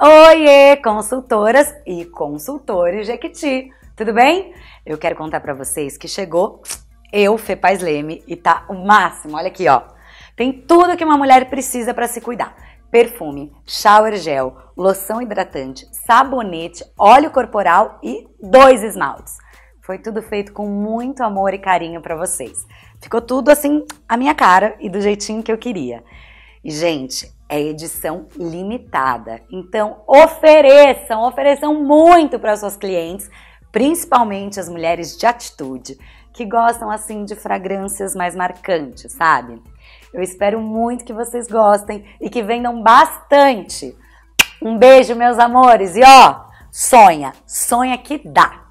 Oiê, consultoras e consultores Jequiti, tudo bem? Eu quero contar para vocês que chegou eu, Fê Paz Leme, e tá o máximo. Olha aqui, ó. Tem tudo que uma mulher precisa para se cuidar: perfume, shower gel, loção hidratante, sabonete, óleo corporal e dois esmaltes. Foi tudo feito com muito amor e carinho para vocês. Ficou tudo assim, a minha cara e do jeitinho que eu queria. E, gente, é edição limitada. Então, ofereçam, ofereçam muito para suas clientes, principalmente as mulheres de atitude, que gostam assim de fragrâncias mais marcantes, sabe? Eu espero muito que vocês gostem e que vendam bastante. Um beijo, meus amores, e ó, sonha, sonha que dá.